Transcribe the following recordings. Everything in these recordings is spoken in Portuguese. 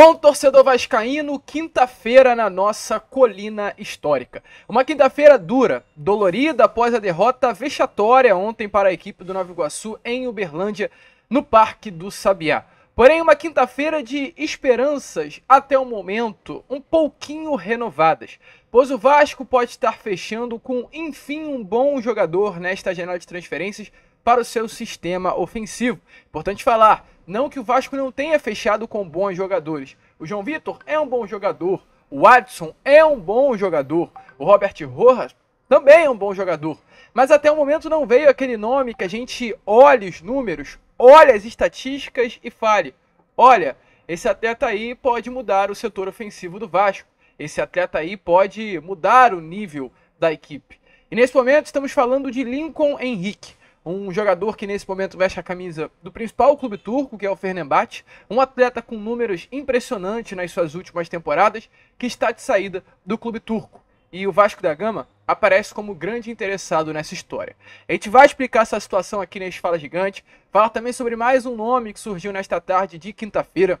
Bom torcedor vascaíno, quinta-feira na nossa colina histórica. Uma quinta-feira dura, dolorida após a derrota vexatória ontem para a equipe do Nova Iguaçu em Uberlândia, no Parque do Sabiá. Porém, uma quinta-feira de esperanças até o momento um pouquinho renovadas, pois o Vasco pode estar fechando com enfim um bom jogador nesta janela de transferências para o seu sistema ofensivo. Importante falar, não que o Vasco não tenha fechado com bons jogadores. O João Vitor é um bom jogador, o Adson é um bom jogador, o Robert Rojas também é um bom jogador. Mas até o momento não veio aquele nome que a gente olhe os números, olhe as estatísticas e fale: olha, esse atleta aí pode mudar o setor ofensivo do Vasco. Esse atleta aí pode mudar o nível da equipe. E nesse momento estamos falando de Lincoln Henrique um jogador que nesse momento veste a camisa do principal clube turco, que é o Fenerbahçe, um atleta com números impressionantes nas suas últimas temporadas, que está de saída do clube turco. E o Vasco da Gama aparece como grande interessado nessa história. A gente vai explicar essa situação aqui neste Fala Gigante, falar também sobre mais um nome que surgiu nesta tarde de quinta-feira,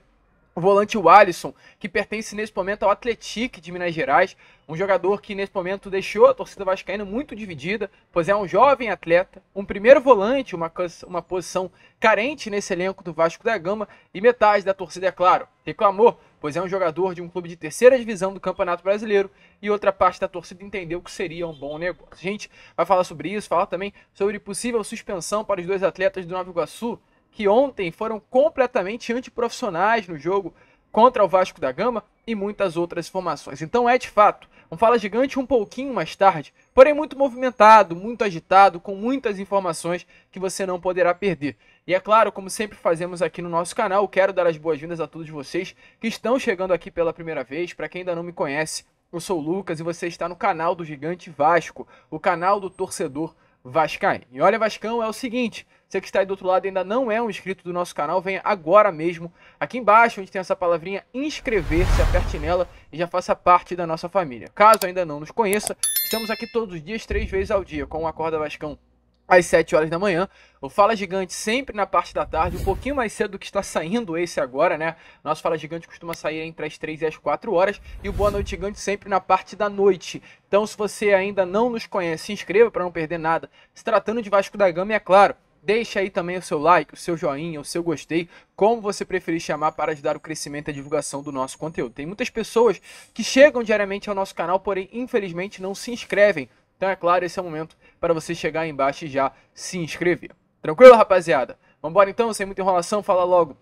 o volante Walisson, que pertence nesse momento ao Atletique de Minas Gerais, um jogador que nesse momento deixou a torcida vascaína muito dividida, pois é um jovem atleta, um primeiro volante, uma, uma posição carente nesse elenco do Vasco da Gama, e metade da torcida, é claro, reclamou, pois é um jogador de um clube de terceira divisão do Campeonato Brasileiro, e outra parte da torcida entendeu que seria um bom negócio. A gente vai falar sobre isso, falar também sobre possível suspensão para os dois atletas do Nova Iguaçu, que ontem foram completamente antiprofissionais no jogo contra o Vasco da Gama, e muitas outras formações. Então é de fato um Fala Gigante um pouquinho mais tarde, porém muito movimentado, muito agitado, com muitas informações que você não poderá perder. E é claro, como sempre fazemos aqui no nosso canal, quero dar as boas-vindas a todos vocês que estão chegando aqui pela primeira vez. Para quem ainda não me conhece, eu sou o Lucas e você está no canal do Gigante Vasco, o canal do torcedor vascaíno. E olha, Vascão, é o seguinte, você que está aí do outro lado ainda não é um inscrito do nosso canal, venha agora mesmo aqui embaixo, onde tem essa palavrinha inscrever-se, aperte nela e já faça parte da nossa família. Caso ainda não nos conheça, estamos aqui todos os dias, três vezes ao dia, com o Acorda Vascão às 7 horas da manhã. O Fala Gigante sempre na parte da tarde, um pouquinho mais cedo do que está saindo esse agora, né? Nosso Fala Gigante costuma sair entre as 3 e as 4 horas. E o Boa Noite Gigante sempre na parte da noite. Então, se você ainda não nos conhece, se inscreva para não perder nada. Se tratando de Vasco da Gama, é claro. Deixa aí também o seu like, o seu joinha, o seu gostei, como você preferir chamar para ajudar o crescimento e a divulgação do nosso conteúdo. Tem muitas pessoas que chegam diariamente ao nosso canal, porém infelizmente não se inscrevem. Então é claro, esse é o momento para você chegar aí embaixo e já se inscrever. Tranquilo, rapaziada? Vambora então, sem muita enrolação, falar logo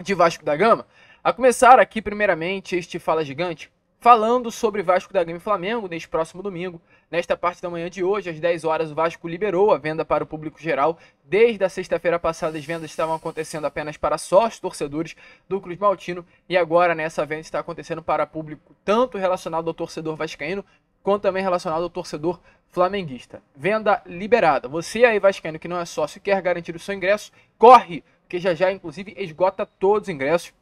de Vasco da Gama. A começar aqui, primeiramente, este Fala Gigante, falando sobre Vasco da Gama e Flamengo neste próximo domingo, Nesta parte da manhã de hoje, às 10 horas, o Vasco liberou a venda para o público geral. Desde a sexta-feira passada, as vendas estavam acontecendo apenas para sócios torcedores do Cruz Maltino e agora nessa venda está acontecendo para público tanto relacionado ao torcedor vascaíno quanto também relacionado ao torcedor flamenguista. Venda liberada. Você aí vascaíno que não é sócio quer garantir o seu ingresso, corre, que já já inclusive esgota todos os ingressos.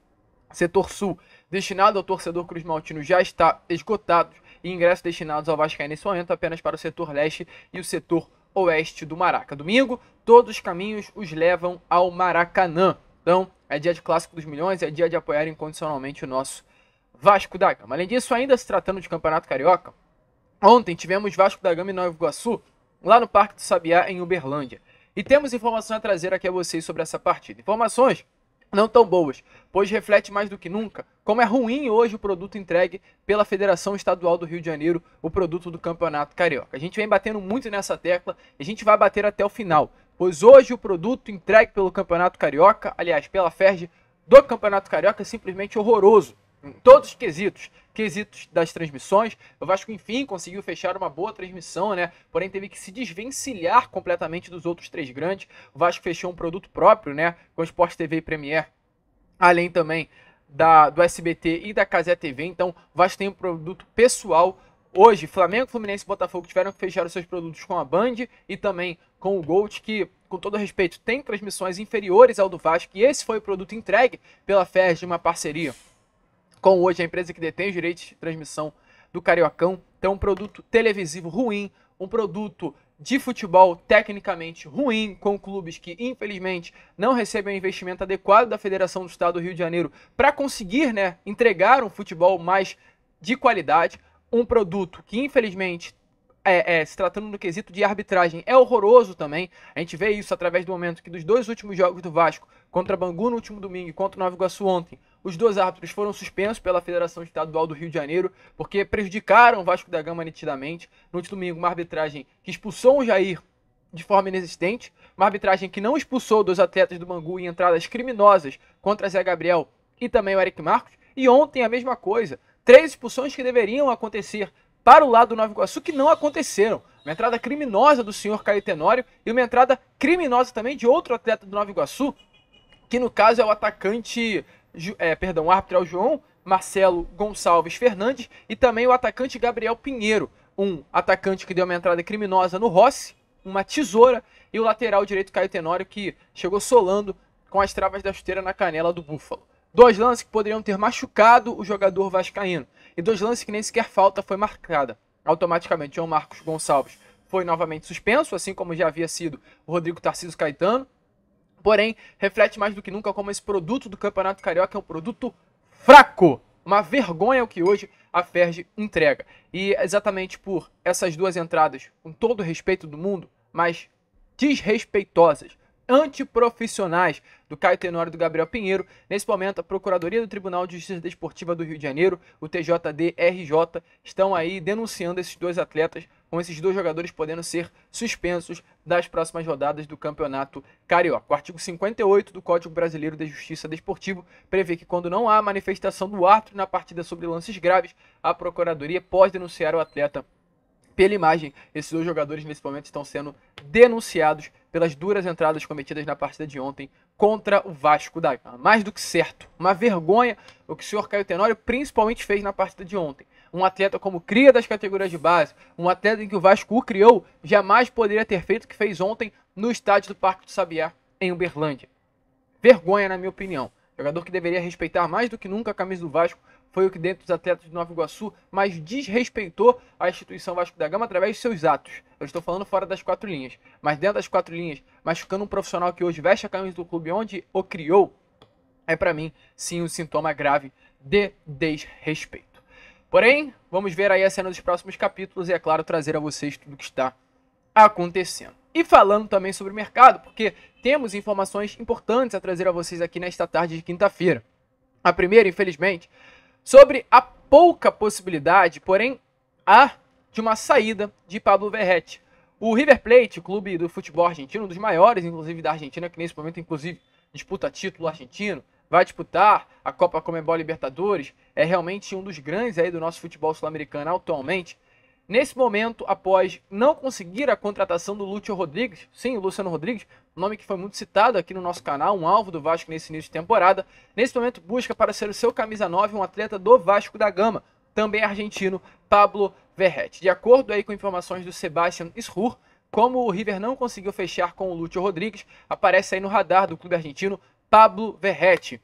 Setor Sul, destinado ao torcedor Cruz Maltino, já está esgotado e ingressos destinados ao Vascaíno nesse momento apenas para o setor leste e o setor oeste do Maraca. Domingo, todos os caminhos os levam ao Maracanã. Então, é dia de clássico dos milhões, é dia de apoiar incondicionalmente o nosso Vasco da Gama. Além disso, ainda se tratando de Campeonato Carioca, ontem tivemos Vasco da Gama e Nova Iguaçu lá no Parque do Sabiá, em Uberlândia. E temos informações a trazer aqui a vocês sobre essa partida. Informações não tão boas, pois reflete mais do que nunca como é ruim hoje o produto entregue pela Federação Estadual do Rio de Janeiro, o produto do Campeonato Carioca. A gente vem batendo muito nessa tecla e a gente vai bater até o final, pois hoje o produto entregue pelo Campeonato Carioca, aliás, pela FERJ do Campeonato Carioca, é simplesmente horroroso todos os quesitos, quesitos das transmissões. O Vasco, enfim, conseguiu fechar uma boa transmissão, né? Porém, teve que se desvencilhar completamente dos outros três grandes. O Vasco fechou um produto próprio, né? Com Sport TV e Premiere. Além também da, do SBT e da Casé TV. Então, o Vasco tem um produto pessoal. Hoje, Flamengo, Fluminense e Botafogo tiveram que fechar os seus produtos com a Band e também com o Gold, que, com todo respeito, tem transmissões inferiores ao do Vasco. E esse foi o produto entregue pela FES de uma parceria com hoje a empresa que detém os direitos de transmissão do Cariocão. Então, um produto televisivo ruim, um produto de futebol tecnicamente ruim, com clubes que infelizmente não recebem o investimento adequado da Federação do Estado do Rio de Janeiro para conseguir né, entregar um futebol mais de qualidade. Um produto que infelizmente é, é, se tratando do quesito de arbitragem, é horroroso também. A gente vê isso através do momento que dos dois últimos jogos do Vasco, contra Bangu no último domingo e contra o Nova Iguaçu ontem, os dois árbitros foram suspensos pela Federação Estadual do Rio de Janeiro porque prejudicaram o Vasco da Gama nitidamente. No último domingo, uma arbitragem que expulsou o Jair de forma inexistente, uma arbitragem que não expulsou dois atletas do Bangu em entradas criminosas contra Zé Gabriel e também o Eric Marcos. E ontem a mesma coisa. Três expulsões que deveriam acontecer para o lado do Nova Iguaçu que não aconteceram. Uma entrada criminosa do senhor Caio Tenório e uma entrada criminosa também de outro atleta do Nova Iguaçu, que no caso é o atacante é, perdão, o árbitro é o João Marcelo Gonçalves Fernandes e também o atacante Gabriel Pinheiro, um atacante que deu uma entrada criminosa no Rossi, uma tesoura, e o lateral direito Caio Tenório que chegou solando com as travas da chuteira na canela do Búfalo. Dois lances que poderiam ter machucado o jogador vascaíno e dois lances que nem sequer falta foi marcada. Automaticamente, João Marcos Gonçalves foi novamente suspenso, assim como já havia sido o Rodrigo Tarcísio Caetano. Porém, reflete mais do que nunca como esse produto do Campeonato Carioca é um produto fraco. Uma vergonha o que hoje a Ferge entrega. E é exatamente por essas duas entradas, com todo o respeito do mundo, mas desrespeitosas, antiprofissionais do Caio Tenório e do Gabriel Pinheiro. Nesse momento, a Procuradoria do Tribunal de Justiça Desportiva do Rio de Janeiro, o TJDRJ estão aí denunciando esses dois atletas com esses dois jogadores podendo ser suspensos das próximas rodadas do Campeonato Carioca. O artigo 58 do Código Brasileiro de Justiça Desportivo prevê que quando não há manifestação do árbitro na partida sobre lances graves, a Procuradoria pode denunciar o atleta pela imagem. Esses dois jogadores nesse momento estão sendo denunciados pelas duras entradas cometidas na partida de ontem contra o Vasco da Gama. Mais do que certo, uma vergonha o que o senhor Caio Tenório principalmente fez na partida de ontem. Um atleta como cria das categorias de base, um atleta em que o Vasco o criou, jamais poderia ter feito o que fez ontem no estádio do Parque do Sabiá, em Uberlândia. Vergonha, na minha opinião. jogador que deveria respeitar mais do que nunca a camisa do Vasco foi o que, dentro dos atletas de Nova Iguaçu, mais desrespeitou a instituição Vasco da Gama através de seus atos. Eu estou falando fora das quatro linhas, mas dentro das quatro linhas, machucando um profissional que hoje veste a camisa do clube onde o criou, é para mim sim um sintoma grave de desrespeito. Porém, vamos ver aí a cena dos próximos capítulos e, é claro, trazer a vocês tudo o que está acontecendo. E falando também sobre o mercado, porque temos informações importantes a trazer a vocês aqui nesta tarde de quinta-feira. A primeira, infelizmente, sobre a pouca possibilidade, porém há, de uma saída de Pablo Verrete. O River Plate, clube do futebol argentino, um dos maiores, inclusive, da Argentina, que nesse momento, inclusive, disputa título argentino, vai disputar a Copa Comembol Libertadores, é realmente um dos grandes aí do nosso futebol sul-americano atualmente. Nesse momento, após não conseguir a contratação do Lúcio Rodrigues, sim, o Luciano Rodrigues, nome que foi muito citado aqui no nosso canal, um alvo do Vasco nesse início de temporada, nesse momento busca para ser o seu camisa 9 um atleta do Vasco da Gama, também argentino, Pablo Verrete. De acordo aí com informações do Sebastian Schur, como o River não conseguiu fechar com o Lúcio Rodrigues, aparece aí no radar do clube argentino Pablo Verretti.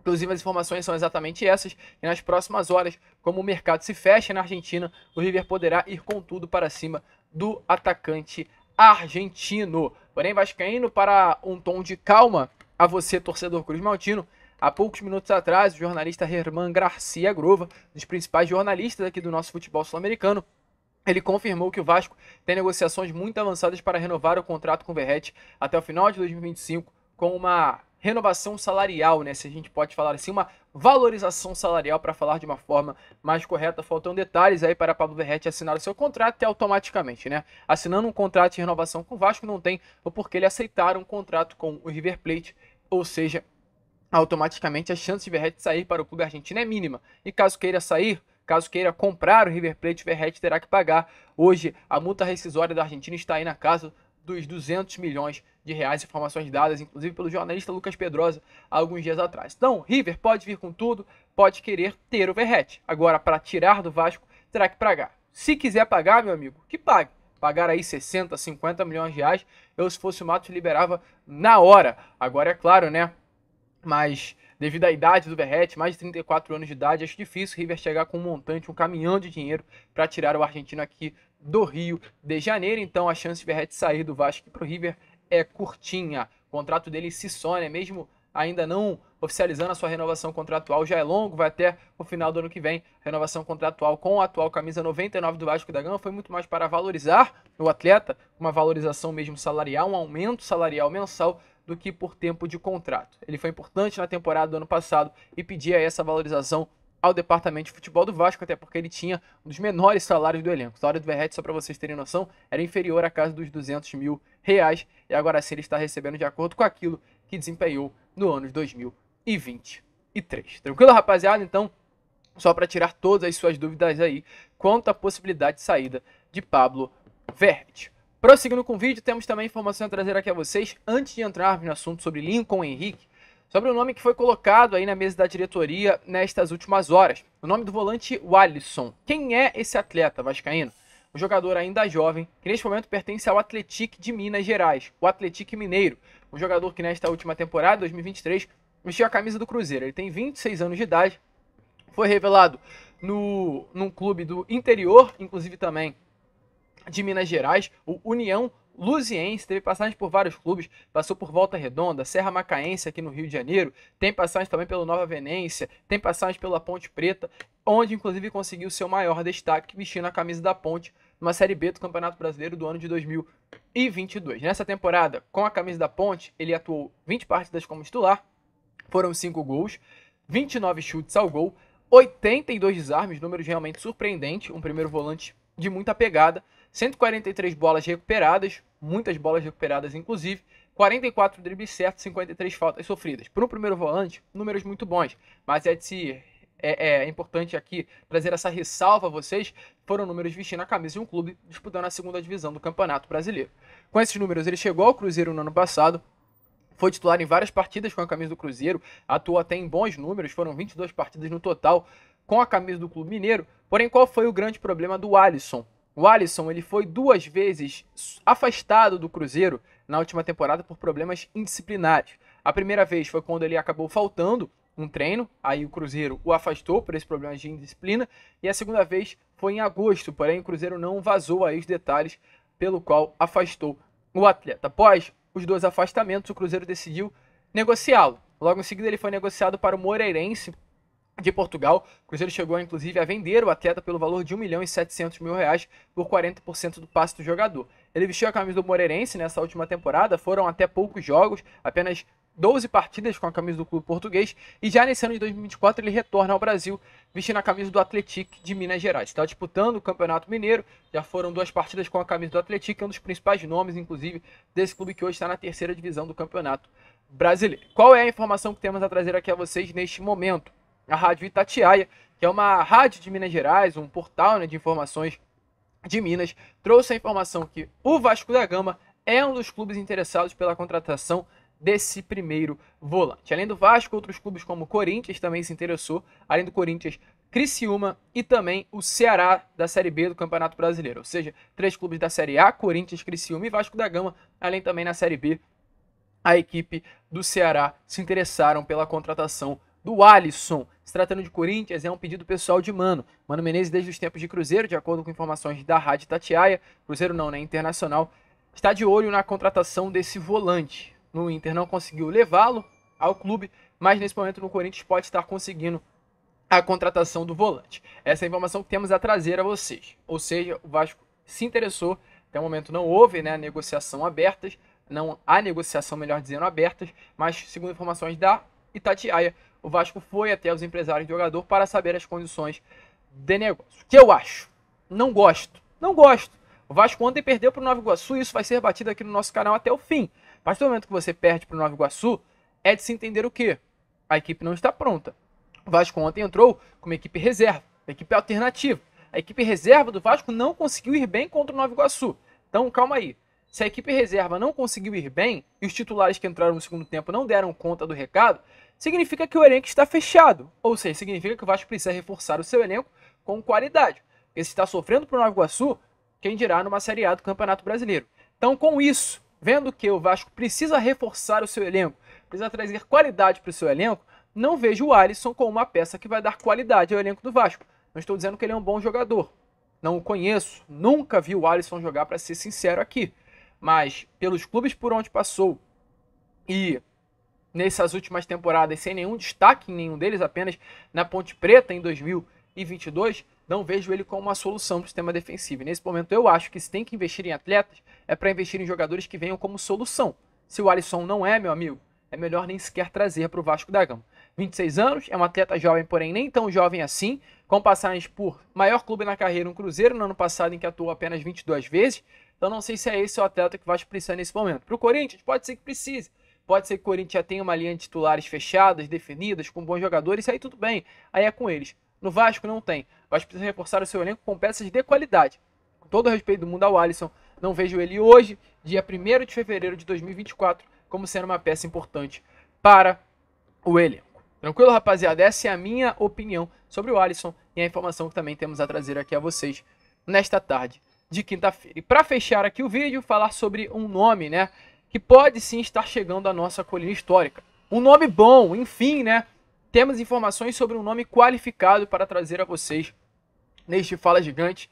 Inclusive, as informações são exatamente essas. E nas próximas horas, como o mercado se fecha na Argentina, o River poderá ir com tudo para cima do atacante argentino. Porém, Vascaíno, para um tom de calma a você, torcedor Cruz Maltino, há poucos minutos atrás, o jornalista Herman Garcia Grova, um dos principais jornalistas aqui do nosso futebol sul-americano, ele confirmou que o Vasco tem negociações muito avançadas para renovar o contrato com o Verrete até o final de 2025, com uma renovação salarial, né? Se a gente pode falar assim, uma valorização salarial para falar de uma forma mais correta. Faltam detalhes aí para Pablo Verretti assinar o seu contrato e automaticamente, né? Assinando um contrato de renovação com o Vasco, não tem o porquê ele aceitar um contrato com o River Plate, ou seja, automaticamente a chance de Verretti sair para o clube argentino é mínima. E caso queira sair, Caso queira comprar o River Plate, o terá que pagar. Hoje, a multa rescisória da Argentina está aí na casa dos 200 milhões de reais, informações dadas, inclusive pelo jornalista Lucas Pedrosa, há alguns dias atrás. Então, River pode vir com tudo, pode querer ter o Verrete. Agora, para tirar do Vasco, terá que pagar. Se quiser pagar, meu amigo, que pague. Pagar aí 60, 50 milhões de reais, eu, se fosse o Matos, liberava na hora. Agora, é claro, né? Mas devido à idade do Verrete, mais de 34 anos de idade, acho difícil o River chegar com um montante, um caminhão de dinheiro para tirar o argentino aqui do Rio de Janeiro. Então a chance de Verrete sair do Vasco para o River é curtinha. O contrato dele se sonha mesmo ainda não oficializando a sua renovação contratual, já é longo, vai até o final do ano que vem. A renovação contratual com a atual camisa 99 do Vasco da Gama foi muito mais para valorizar o atleta, uma valorização mesmo salarial, um aumento salarial mensal do que por tempo de contrato. Ele foi importante na temporada do ano passado e pedia essa valorização ao departamento de futebol do Vasco, até porque ele tinha um dos menores salários do elenco. O salário do Verrete, só para vocês terem noção, era inferior à casa dos 200 mil reais, e agora sim ele está recebendo de acordo com aquilo que desempenhou no ano de 2023. Tranquilo, rapaziada? Então, só para tirar todas as suas dúvidas aí quanto à possibilidade de saída de Pablo Verrete. Prosseguindo com o vídeo, temos também informação a trazer aqui a vocês. Antes de entrarmos no assunto sobre Lincoln Henrique, sobre o nome que foi colocado aí na mesa da diretoria nestas últimas horas. O nome do volante Walisson. Quem é esse atleta vascaíno? um jogador ainda jovem, que neste momento pertence ao Atlético de Minas Gerais, o Atlético Mineiro, um jogador que nesta última temporada, 2023, vestiu a camisa do Cruzeiro. Ele tem 26 anos de idade, foi revelado no, num clube do interior, inclusive também de Minas Gerais, o União Luziense, teve passagem por vários clubes, passou por Volta Redonda, Serra Macaense aqui no Rio de Janeiro, tem passagem também pelo Nova Venência, tem passagem pela Ponte Preta, onde inclusive conseguiu seu maior destaque vestindo a camisa da Ponte numa Série B do Campeonato Brasileiro do ano de 2022. Nessa temporada, com a camisa da Ponte, ele atuou 20 partidas como titular, foram 5 gols, 29 chutes ao gol, 82 desarmes, números realmente surpreendente, um primeiro volante de muita pegada. 143 bolas recuperadas, muitas bolas recuperadas inclusive, 44 dribles certos, 53 faltas sofridas. Para o primeiro volante, números muito bons, mas é de se é, é, importante aqui trazer essa ressalva a vocês, foram números vestindo a camisa de um clube disputando a segunda divisão do Campeonato Brasileiro. Com esses números, ele chegou ao Cruzeiro no ano passado, foi titular em várias partidas com a camisa do Cruzeiro, atuou até em bons números, foram 22 partidas no total com a camisa do Clube Mineiro. Porém, qual foi o grande problema do Alisson? O Alisson ele foi duas vezes afastado do Cruzeiro na última temporada por problemas indisciplinares. A primeira vez foi quando ele acabou faltando um treino, aí o Cruzeiro o afastou por esse problema de indisciplina, e a segunda vez foi em agosto, porém o Cruzeiro não vazou aí os detalhes pelo qual afastou o atleta. Após os dois afastamentos, o Cruzeiro decidiu negociá-lo. Logo em seguida ele foi negociado para o Moreirense de Portugal. O Cruzeiro chegou, inclusive, a vender o atleta pelo valor de 1 milhão e 700 mil reais por 40% do passe do jogador. Ele vestiu a camisa do Moreirense nessa última temporada, foram até poucos jogos, apenas 12 partidas com a camisa do clube português, e já nesse ano de 2024 ele retorna ao Brasil vestindo a camisa do Atlético de Minas Gerais. Está disputando o Campeonato Mineiro, já foram duas partidas com a camisa do Atlético, um dos principais nomes, inclusive, desse clube que hoje está na terceira divisão do Campeonato Brasileiro. Qual é a informação que temos a trazer aqui a vocês neste momento? a Rádio Itatiaia, que é uma rádio de Minas Gerais, um portal né, de informações de Minas, trouxe a informação que o Vasco da Gama é um dos clubes interessados pela contratação desse primeiro volante. Além do Vasco, outros clubes como o Corinthians também se interessou, além do Corinthians, Criciúma e também o Ceará da Série B do Campeonato Brasileiro. Ou seja, três clubes da Série A, Corinthians, Criciúma e Vasco da Gama, além também na Série B, a equipe do Ceará se interessaram pela contratação do Alisson. Se tratando de Corinthians, é um pedido pessoal de Mano. Mano Menezes, desde os tempos de Cruzeiro, de acordo com informações da Rádio Tatiaia, Cruzeiro não, né? Internacional, está de olho na contratação desse volante. No Inter não conseguiu levá-lo ao clube, mas nesse momento no Corinthians pode estar conseguindo a contratação do volante. Essa é a informação que temos a trazer a vocês. Ou seja, o Vasco se interessou, até o momento não houve né, negociação abertas, não há negociação, melhor dizendo, abertas, mas segundo informações da Itatiaia, o Vasco foi até os empresários do jogador para saber as condições de negócio. Que eu acho. Não gosto. Não gosto. O Vasco ontem perdeu para o Nova Iguaçu e isso vai ser batido aqui no nosso canal até o fim. A partir do momento que você perde para o Nova Iguaçu, é de se entender o que A equipe não está pronta. O Vasco ontem entrou com uma equipe reserva, uma equipe alternativa. A equipe reserva do Vasco não conseguiu ir bem contra o Nova Iguaçu. Então calma aí. Se a equipe reserva não conseguiu ir bem e os titulares que entraram no segundo tempo não deram conta do recado, significa que o elenco está fechado. Ou seja, significa que o Vasco precisa reforçar o seu elenco com qualidade. Porque se está sofrendo para o Nova Iguaçu, quem dirá numa Série A do Campeonato Brasileiro. Então, com isso, vendo que o Vasco precisa reforçar o seu elenco, precisa trazer qualidade para o seu elenco, não vejo o Alisson como uma peça que vai dar qualidade ao elenco do Vasco. Não estou dizendo que ele é um bom jogador. Não o conheço, nunca vi o Alisson jogar, para ser sincero aqui mas pelos clubes por onde passou e nessas últimas temporadas sem nenhum destaque em nenhum deles, apenas na Ponte Preta em 2022, não vejo ele como uma solução para o sistema defensivo. E nesse momento eu acho que se tem que investir em atletas é para investir em jogadores que venham como solução. Se o Alisson não é, meu amigo, é melhor nem sequer trazer para o Vasco da Gama. 26 anos, é um atleta jovem, porém nem tão jovem assim, com passagens por maior clube na carreira, um Cruzeiro, no ano passado em que atuou apenas 22 vezes, então não sei se é esse o atleta que o Vasco precisa nesse momento. Para o Corinthians, pode ser que precise. Pode ser que o Corinthians já tenha uma linha de titulares fechadas, definidas, com bons jogadores, aí tudo bem. Aí é com eles. No Vasco não tem. O Vasco precisa reforçar o seu elenco com peças de qualidade. Com todo o respeito do mundo ao Alisson, não vejo ele hoje, dia 1 de fevereiro de 2024, como sendo uma peça importante para o elenco. Tranquilo, rapaziada? Essa é a minha opinião sobre o Alisson e a informação que também temos a trazer aqui a vocês nesta tarde de quinta-feira. E para fechar aqui o vídeo, falar sobre um nome, né, que pode sim estar chegando à nossa colina histórica. Um nome bom, enfim, né? Temos informações sobre um nome qualificado para trazer a vocês neste Fala Gigante,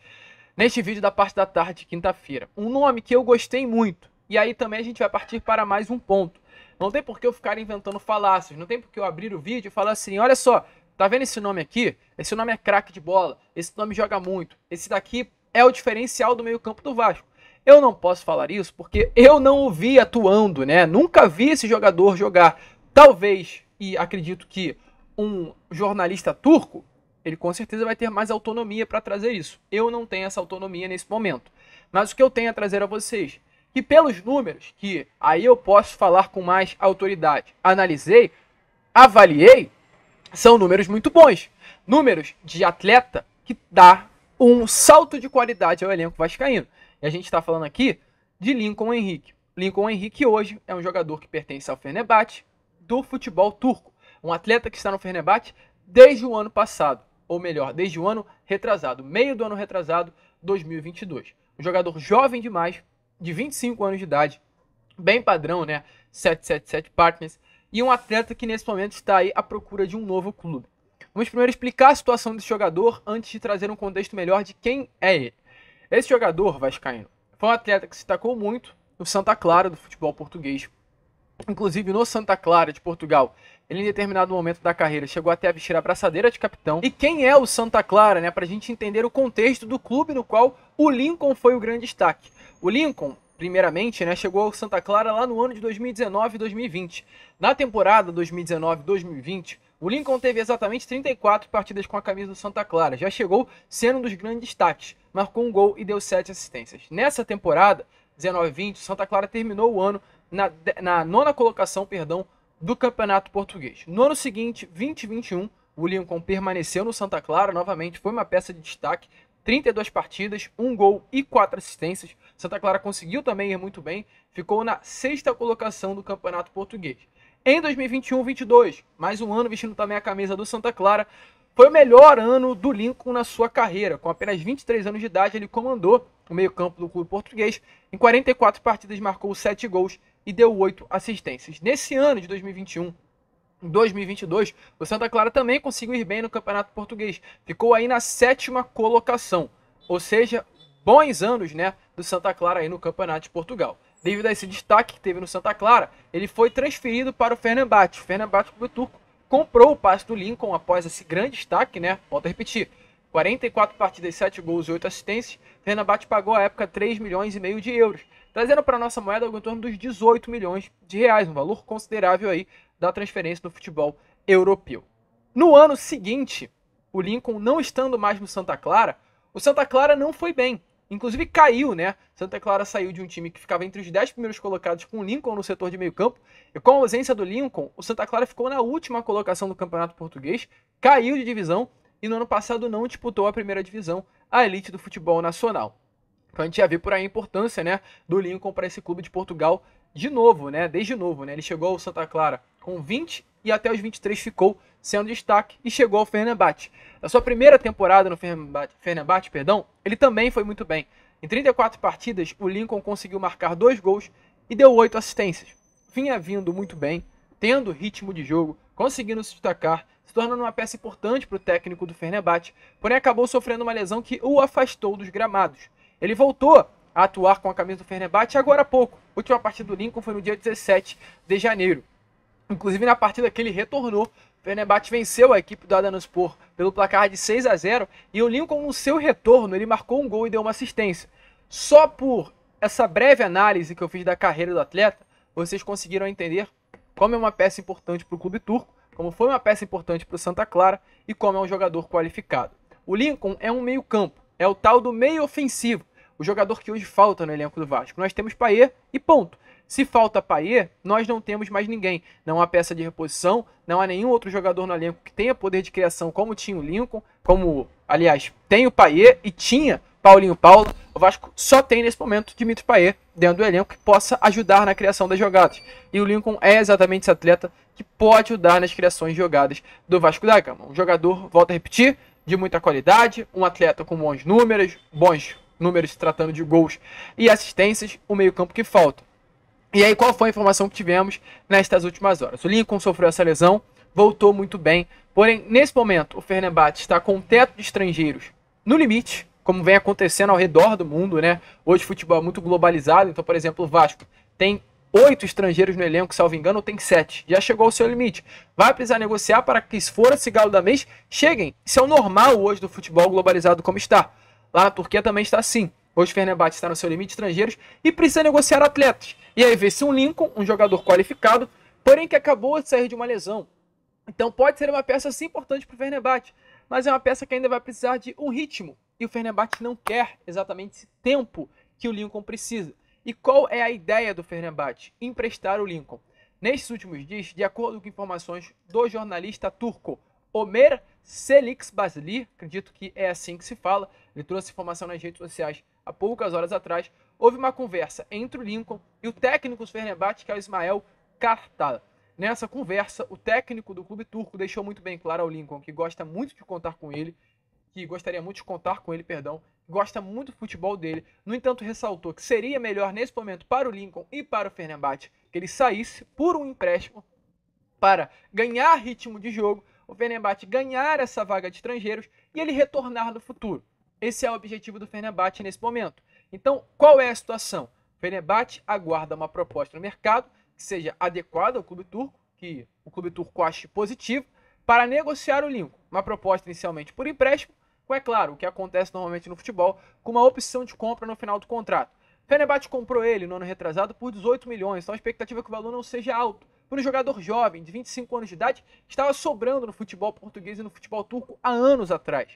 neste vídeo da parte da tarde de quinta-feira. Um nome que eu gostei muito. E aí também a gente vai partir para mais um ponto. Não tem por que eu ficar inventando falácias, não tem por que eu abrir o vídeo e falar assim, olha só, tá vendo esse nome aqui? Esse nome é craque de bola, esse nome joga muito, esse daqui é o diferencial do meio-campo do Vasco. Eu não posso falar isso porque eu não o vi atuando, né? Nunca vi esse jogador jogar. Talvez, e acredito que um jornalista turco, ele com certeza vai ter mais autonomia para trazer isso. Eu não tenho essa autonomia nesse momento. Mas o que eu tenho a trazer a vocês, que pelos números, que aí eu posso falar com mais autoridade, analisei, avaliei, são números muito bons. Números de atleta que dá um salto de qualidade ao elenco vascaíno. E a gente está falando aqui de Lincoln Henrique. Lincoln Henrique hoje é um jogador que pertence ao Fenerbahçe do futebol turco. Um atleta que está no Fenerbahçe desde o ano passado, ou melhor, desde o ano retrasado, meio do ano retrasado, 2022. Um jogador jovem demais, de 25 anos de idade, bem padrão, né? 777 Partners, e um atleta que nesse momento está aí à procura de um novo clube. Vamos primeiro explicar a situação desse jogador antes de trazer um contexto melhor de quem é ele. Esse jogador, Vascaíno, foi um atleta que se destacou muito no Santa Clara do futebol português. Inclusive no Santa Clara de Portugal, ele em determinado momento da carreira chegou até a vestir a braçadeira de capitão. E quem é o Santa Clara, né? Para a gente entender o contexto do clube no qual o Lincoln foi o grande destaque. O Lincoln primeiramente, né, chegou ao Santa Clara lá no ano de 2019 e 2020. Na temporada 2019-2020, o Lincoln teve exatamente 34 partidas com a camisa do Santa Clara. Já chegou sendo um dos grandes destaques. Marcou um gol e deu 7 assistências. Nessa temporada, 19-20, Santa Clara terminou o ano na, na nona colocação perdão, do Campeonato Português. No ano seguinte, 2021, o Lincoln permaneceu no Santa Clara novamente, foi uma peça de destaque, 32 partidas, um gol e quatro assistências. Santa Clara conseguiu também ir muito bem, ficou na sexta colocação do Campeonato Português. Em 2021-22, mais um ano vestindo também a camisa do Santa Clara, foi o melhor ano do Lincoln na sua carreira. Com apenas 23 anos de idade, ele comandou o meio-campo do clube português. Em 44 partidas, marcou 7 gols e deu 8 assistências. Nesse ano de 2021, em 2022, o Santa Clara também conseguiu ir bem no Campeonato Português. Ficou aí na sétima colocação, ou seja, bons anos né, do Santa Clara aí no Campeonato de Portugal. Devido a esse destaque que teve no Santa Clara, ele foi transferido para o Fernambate. O Fernambate Clube Turco comprou o passe do Lincoln após esse grande destaque, né? Volto a repetir. 44 partidas, 7 gols e 8 assistências. Fernambate pagou à época 3 milhões e meio de euros trazendo para a nossa moeda algo em torno dos 18 milhões de reais, um valor considerável aí da transferência do futebol europeu. No ano seguinte, o Lincoln não estando mais no Santa Clara, o Santa Clara não foi bem. Inclusive caiu, né? Santa Clara saiu de um time que ficava entre os 10 primeiros colocados com o Lincoln no setor de meio campo. E com a ausência do Lincoln, o Santa Clara ficou na última colocação do Campeonato Português, caiu de divisão e no ano passado não disputou a primeira divisão, a elite do futebol nacional. Então a gente já vê por aí a importância né, do Lincoln para esse clube de Portugal de novo, né? Desde novo, né? Ele chegou ao Santa Clara com 20 e até os 23 ficou sendo destaque e chegou ao Fenerbahçe. Na sua primeira temporada no Fenerbahçe, Fenerbahçe, perdão, ele também foi muito bem. Em 34 partidas, o Lincoln conseguiu marcar dois gols e deu oito assistências. Vinha vindo muito bem, tendo ritmo de jogo, conseguindo se destacar, se tornando uma peça importante para o técnico do Fenerbahçe, porém acabou sofrendo uma lesão que o afastou dos gramados. Ele voltou a atuar com a camisa do Fenerbahçe agora há pouco. A última partida do Lincoln foi no dia 17 de janeiro. Inclusive na partida que ele retornou, o Fenerbahçe venceu a equipe do Adanaspor pelo placar de 6 a 0 e o Lincoln no seu retorno ele marcou um gol e deu uma assistência. Só por essa breve análise que eu fiz da carreira do atleta, vocês conseguiram entender como é uma peça importante para o clube turco, como foi uma peça importante para o Santa Clara e como é um jogador qualificado. O Lincoln é um meio-campo, é o tal do meio ofensivo, o jogador que hoje falta no elenco do Vasco. Nós temos Paier e ponto. Se falta Paier, nós não temos mais ninguém. Não há peça de reposição, não há nenhum outro jogador no elenco que tenha poder de criação como tinha o Lincoln, como, aliás, tem o Paier e tinha Paulinho Paulo. O Vasco só tem nesse momento Dimitri Paier dentro do elenco que possa ajudar na criação das jogadas. E o Lincoln é exatamente esse atleta que pode ajudar nas criações de jogadas do Vasco da Gama. Um jogador, volta a repetir, de muita qualidade, um atleta com bons números, bons números se tratando de gols e assistências, o meio-campo que falta. E aí, qual foi a informação que tivemos nestas últimas horas? O Lincoln sofreu essa lesão, voltou muito bem, porém, nesse momento, o Fernand está com o teto de estrangeiros no limite, como vem acontecendo ao redor do mundo, né? Hoje, futebol é muito globalizado, então, por exemplo, o Vasco tem oito estrangeiros no elenco, salvo engano, ou tem sete. Já chegou ao seu limite. Vai precisar negociar para que, se for esse galo da mês, cheguem. Isso é o normal hoje do futebol globalizado como está. Lá na Turquia também está assim. Hoje Fenerbahçe está no seu limite estrangeiros e precisa negociar atletas. E aí vê-se um Lincoln, um jogador qualificado, porém que acabou de sair de uma lesão. Então pode ser uma peça sim importante para o Fenerbahçe, mas é uma peça que ainda vai precisar de um ritmo. E o Fenerbahçe não quer exatamente esse tempo que o Lincoln precisa. E qual é a ideia do Fenerbahçe? Emprestar o Lincoln. Nestes últimos dias, de acordo com informações do jornalista turco Omer Seliksbazli, acredito que é assim que se fala, ele trouxe informação nas redes sociais há poucas horas atrás. Houve uma conversa entre o Lincoln e o técnico do Fenerbahçe, que é o Ismael Kartal. Nessa conversa, o técnico do clube turco deixou muito bem claro ao Lincoln que gosta muito de contar com ele, que gostaria muito de contar com ele, perdão, gosta muito do futebol dele. No entanto, ressaltou que seria melhor nesse momento para o Lincoln e para o Fenerbahçe que ele saísse por um empréstimo para ganhar ritmo de jogo, o Fenerbahçe ganhar essa vaga de estrangeiros e ele retornar no futuro. Esse é o objetivo do Fenerbahçe nesse momento. Então, qual é a situação? Fenerbahçe aguarda uma proposta no mercado que seja adequada ao clube turco, que o clube turco ache positivo, para negociar o Lincoln. Uma proposta inicialmente por empréstimo, com, é claro, o que acontece normalmente no futebol, com uma opção de compra no final do contrato. Fenerbahçe comprou ele no ano retrasado por 18 milhões, então a expectativa é que o valor não seja alto. Para um jogador jovem, de 25 anos de idade, que estava sobrando no futebol português e no futebol turco há anos atrás.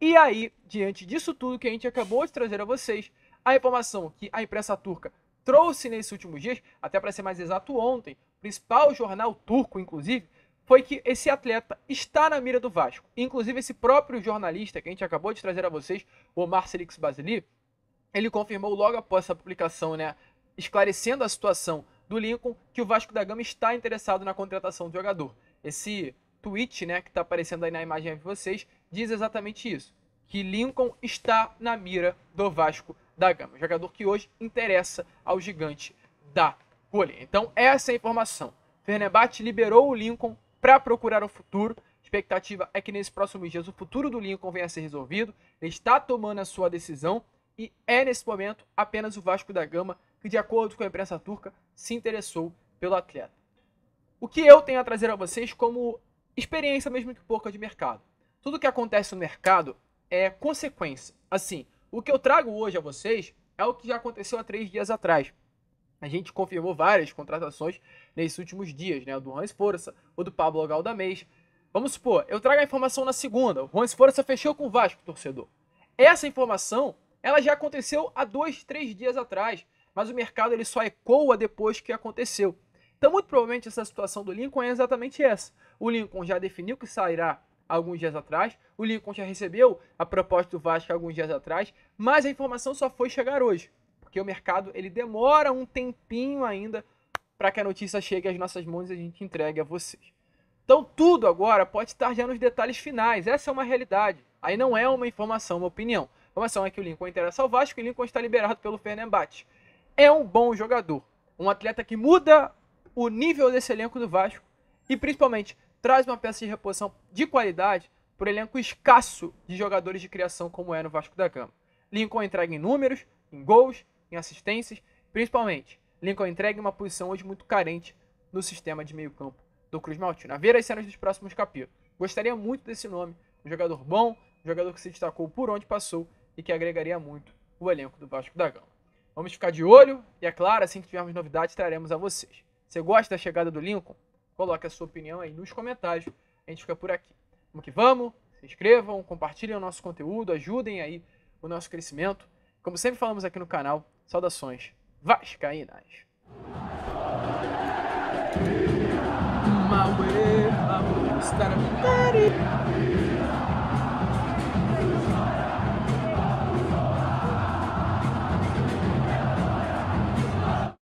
E aí, diante disso tudo que a gente acabou de trazer a vocês, a informação que a imprensa turca trouxe nesses últimos dias, até para ser mais exato, ontem, o principal jornal turco, inclusive, foi que esse atleta está na mira do Vasco. Inclusive, esse próprio jornalista que a gente acabou de trazer a vocês, o Omar Basili, ele confirmou logo após essa publicação, né, esclarecendo a situação do Lincoln, que o Vasco da Gama está interessado na contratação do jogador. Esse tweet, né, que está aparecendo aí na imagem de vocês, diz exatamente isso, que Lincoln está na mira do Vasco da Gama, jogador que hoje interessa ao gigante da Colina. Então, essa é a informação. Fernebate liberou o Lincoln para procurar o futuro. Expectativa é que nesses próximos dias o futuro do Lincoln venha a ser resolvido. Ele está tomando a sua decisão e é nesse momento apenas o Vasco da Gama que, de acordo com a imprensa turca, se interessou pelo atleta. O que eu tenho a trazer a vocês como experiência, mesmo que pouca, de mercado. Tudo que acontece no mercado é consequência. Assim, o que eu trago hoje a vocês é o que já aconteceu há três dias atrás. A gente confirmou várias contratações nesses últimos dias, né? O do Hans Força, o do Pablo Galdamez. Vamos supor, eu trago a informação na segunda. O Hans Força fechou com o Vasco, torcedor. Essa informação, ela já aconteceu há dois, três dias atrás, mas o mercado ele só ecoa depois que aconteceu. Então, muito provavelmente, essa situação do Lincoln é exatamente essa. O Lincoln já definiu que sairá alguns dias atrás. O Lincoln já recebeu a proposta do Vasco alguns dias atrás, mas a informação só foi chegar hoje, porque o mercado ele demora um tempinho ainda para que a notícia chegue às nossas mãos e a gente entregue a vocês. Então tudo agora pode estar já nos detalhes finais. Essa é uma realidade. Aí não é uma informação, uma opinião. A informação é que o Lincoln interessa ao Vasco e o Lincoln está liberado pelo Fernandes. É um bom jogador, um atleta que muda o nível desse elenco do Vasco e principalmente traz uma peça de reposição de qualidade para o elenco escasso de jogadores de criação como é no Vasco da Gama. Lincoln entrega em números, em gols, em assistências, principalmente Lincoln entrega em uma posição hoje muito carente no sistema de meio campo do Cruz Maltino. A ver as cenas dos próximos capítulos. Gostaria muito desse nome, um jogador bom, um jogador que se destacou por onde passou e que agregaria muito o elenco do Vasco da Gama. Vamos ficar de olho e, é claro, assim que tivermos novidades, traremos a vocês. Você gosta da chegada do Lincoln? Coloque a sua opinião aí nos comentários. A gente fica por aqui. Vamos que vamos. Se inscrevam, compartilhem o nosso conteúdo, ajudem aí o nosso crescimento. Como sempre falamos aqui no canal, saudações vascaínas.